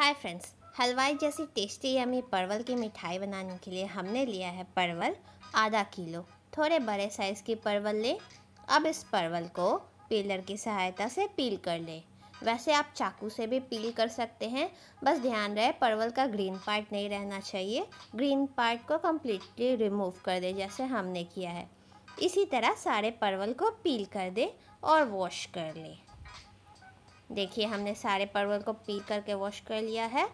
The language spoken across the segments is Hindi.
हाय फ्रेंड्स हलवाई जैसी टेस्टी यमी परवल की मिठाई बनाने के लिए हमने लिया है परवल आधा किलो थोड़े बड़े साइज़ की परवल लें अब इस परवल को पीलर की सहायता से पील कर लें वैसे आप चाकू से भी पील कर सकते हैं बस ध्यान रहे परवल का ग्रीन पार्ट नहीं रहना चाहिए ग्रीन पार्ट को कम्प्लीटली रिमूव कर दें जैसे हमने किया है इसी तरह सारे परवल को पील कर दें और वॉश कर लें देखिए हमने सारे परवल को पील करके वॉश कर लिया है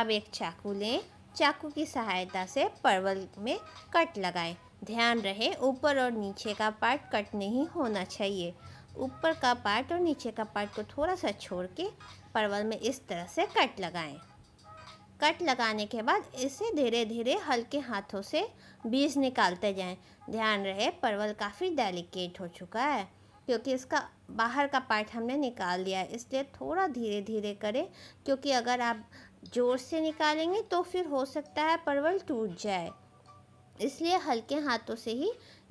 अब एक चाकू लें चाकू की सहायता से परवल में कट लगाएं ध्यान रहे ऊपर और नीचे का पार्ट कट नहीं होना चाहिए ऊपर का पार्ट और नीचे का पार्ट को थोड़ा सा छोड़ के परवल में इस तरह से कट लगाएं कट लगाने के बाद इसे धीरे धीरे हल्के हाथों से बीज निकालते जाएं ध्यान रहे परवल काफ़ी डेलिकेट हो चुका है क्योंकि इसका बाहर का पार्ट हमने निकाल दिया है इसलिए थोड़ा धीरे धीरे करें क्योंकि अगर आप ज़ोर से निकालेंगे तो फिर हो सकता है परवल टूट जाए इसलिए हल्के हाथों से ही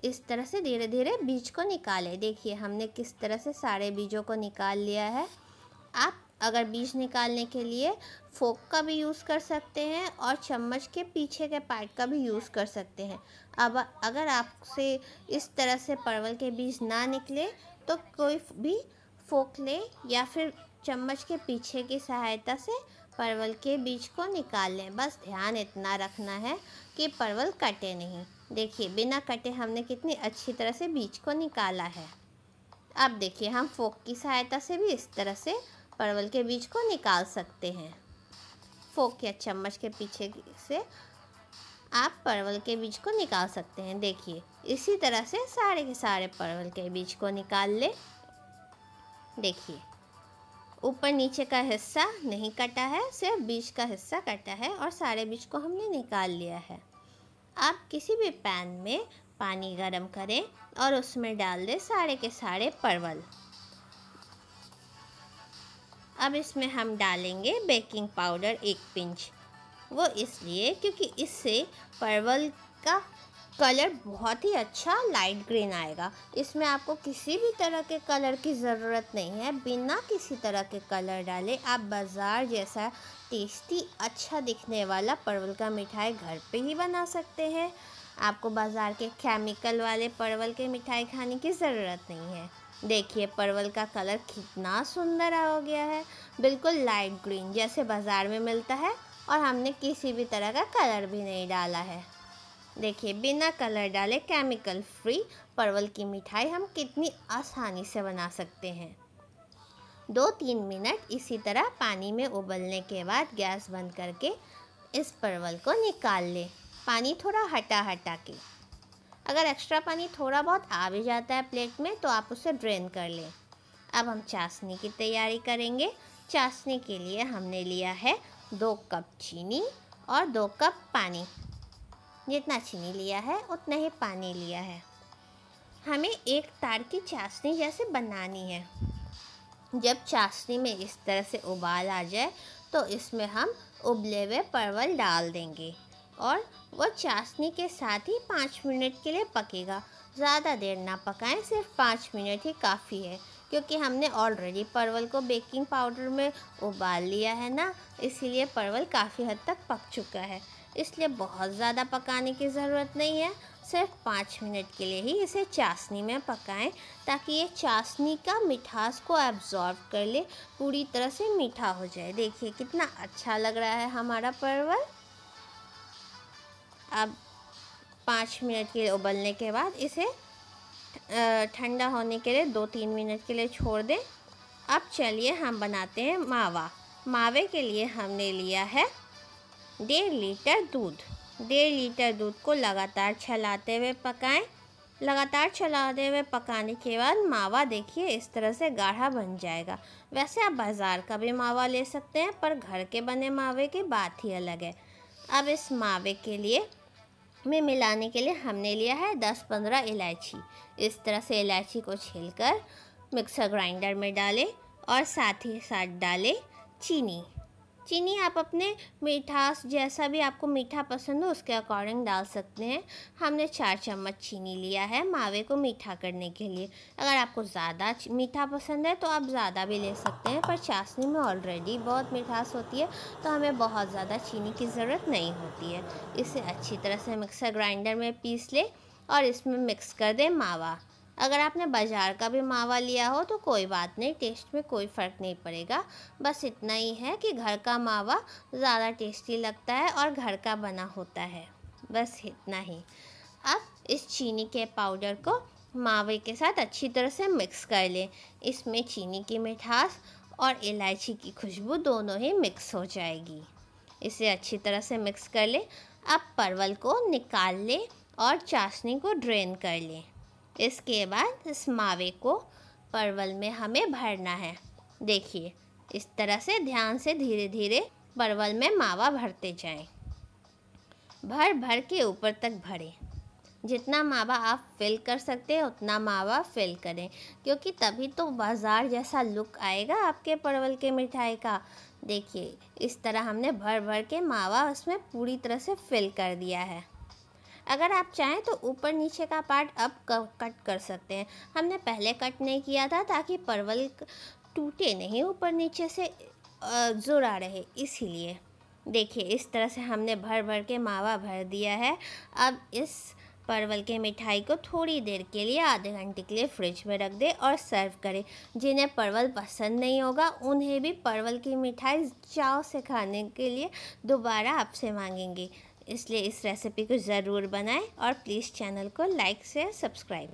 इस तरह से धीरे धीरे बीज को निकालें देखिए हमने किस तरह से सारे बीजों को निकाल लिया है आप अगर बीज निकालने के लिए फोक का भी यूज़ कर सकते हैं और चम्मच के पीछे के पार्ट का भी यूज़ कर सकते हैं अब अगर आपसे इस तरह से परवल के बीज ना निकले तो कोई भी फोक ले या फिर चम्मच के पीछे की सहायता से परवल के बीज को निकाल लें बस ध्यान इतना रखना है कि परवल कटे नहीं देखिए बिना कटे हमने कितनी अच्छी तरह से बीज को निकाला है अब देखिए हम फोक की सहायता से भी इस तरह से परवल के बीज को निकाल सकते हैं फोक या चम्मच के पीछे से आप परवल के बीज को निकाल सकते हैं देखिए इसी तरह से सारे के सारे परवल के बीज को निकाल ले देखिए ऊपर नीचे का हिस्सा नहीं कटा है सिर्फ बीज का हिस्सा कटा है और सारे बीज को हमने निकाल लिया है आप किसी भी पैन में पानी गर्म करें और उसमें डाल दें सारे के सारे परवल अब इसमें हम डालेंगे बेकिंग पाउडर एक पिंच वो इसलिए क्योंकि इससे परवल का कलर बहुत ही अच्छा लाइट ग्रीन आएगा इसमें आपको किसी भी तरह के कलर की ज़रूरत नहीं है बिना किसी तरह के कलर डाले आप बाज़ार जैसा टेस्टी अच्छा दिखने वाला परवल का मिठाई घर पे ही बना सकते हैं आपको बाज़ार के केमिकल वाले परवल के मिठाई खाने की ज़रूरत नहीं है देखिए परवल का कलर कितना सुंदर हो गया है बिल्कुल लाइट ग्रीन जैसे बाज़ार में मिलता है और हमने किसी भी तरह का कलर भी नहीं डाला है देखिए बिना कलर डाले केमिकल फ्री परवल की मिठाई हम कितनी आसानी से बना सकते हैं दो तीन मिनट इसी तरह पानी में उबलने के बाद गैस बंद करके इस परवल को निकाल लें पानी थोड़ा हटा हटा के अगर एक्स्ट्रा पानी थोड़ा बहुत आ भी जाता है प्लेट में तो आप उसे ड्रेन कर लें अब हम चाशनी की तैयारी करेंगे चाशनी के लिए हमने लिया है दो कप चीनी और दो कप पानी जितना चीनी लिया है उतना ही पानी लिया है हमें एक तार की चाशनी जैसे बनानी है जब चाशनी में इस तरह से उबाल आ जाए तो इसमें हम उबले हुए परवल डाल देंगे और वह चाशनी के साथ ही पाँच मिनट के लिए पकेगा ज़्यादा देर ना पकाएं सिर्फ पाँच मिनट ही काफ़ी है क्योंकि हमने ऑलरेडी परवल को बेकिंग पाउडर में उबाल लिया है ना इसीलिए परवल काफ़ी हद तक पक चुका है इसलिए बहुत ज़्यादा पकाने की ज़रूरत नहीं है सिर्फ पाँच मिनट के लिए ही इसे चाशनी में पकाएं ताकि ये चाशनी का मिठास को एब्जॉर्व कर ले पूरी तरह से मीठा हो जाए देखिए कितना अच्छा लग रहा है हमारा परवल अब पाँच मिनट के लिए उबलने के बाद इसे ठंडा होने के लिए दो तीन मिनट के लिए छोड़ दें अब चलिए हम बनाते हैं मावा मावे के लिए हमने लिया है डेढ़ लीटर दूध डेढ़ लीटर दूध को लगातार छलाते हुए पकाएं लगातार चलाते हुए पकाने के बाद मावा देखिए इस तरह से गाढ़ा बन जाएगा वैसे आप बाज़ार का भी मावा ले सकते हैं पर घर के बने मावे की बात ही अलग है अब इस मावे के लिए में मिलाने के लिए हमने लिया है 10-15 इलायची इस तरह से इलायची को छील कर मिक्सर ग्राइंडर में डालें और साथ ही साथ डालें चीनी चीनी आप अपने मिठास जैसा भी आपको मीठा पसंद हो उसके अकॉर्डिंग डाल सकते हैं हमने चार चम्मच चीनी लिया है मावे को मीठा करने के लिए अगर आपको ज़्यादा मीठा पसंद है तो आप ज़्यादा भी ले सकते हैं पर चाशनी में ऑलरेडी बहुत मिठास होती है तो हमें बहुत ज़्यादा चीनी की ज़रूरत नहीं होती है इसे अच्छी तरह से मिक्सर ग्राइंडर में पीस लें और इसमें मिक्स कर दें मावा अगर आपने बाज़ार का भी मावा लिया हो तो कोई बात नहीं टेस्ट में कोई फ़र्क नहीं पड़ेगा बस इतना ही है कि घर का मावा ज़्यादा टेस्टी लगता है और घर का बना होता है बस इतना ही अब इस चीनी के पाउडर को मावे के साथ अच्छी तरह से मिक्स कर लें इसमें चीनी की मिठास और इलायची की खुशबू दोनों ही मिक्स हो जाएगी इसे अच्छी तरह से मिक्स कर लें अब परवल को निकाल लें और चाशनी को ड्रेन कर लें इसके बाद इस मावे को परवल में हमें भरना है देखिए इस तरह से ध्यान से धीरे धीरे परवल में मावा भरते जाएं भर भर के ऊपर तक भरें जितना मावा आप फिल कर सकते हैं उतना मावा फिल करें क्योंकि तभी तो बाज़ार जैसा लुक आएगा आपके परवल के मिठाई का देखिए इस तरह हमने भर भर के मावा उसमें पूरी तरह से फिल कर दिया है अगर आप चाहें तो ऊपर नीचे का पार्ट अब कट कर सकते हैं हमने पहले कट नहीं किया था ताकि परवल टूटे नहीं ऊपर नीचे से जुड़ा रहे इसीलिए देखिए इस तरह से हमने भर भर के मावा भर दिया है अब इस परवल के मिठाई को थोड़ी देर के लिए आधे घंटे के लिए फ्रिज में रख दें और सर्व करें जिन्हें परवल पसंद नहीं होगा उन्हें भी परवल की मिठाई चाव से खाने के लिए दोबारा आपसे मांगेंगे इसलिए इस रेसिपी को ज़रूर बनाएं और प्लीज़ चैनल को लाइक से सब्सक्राइब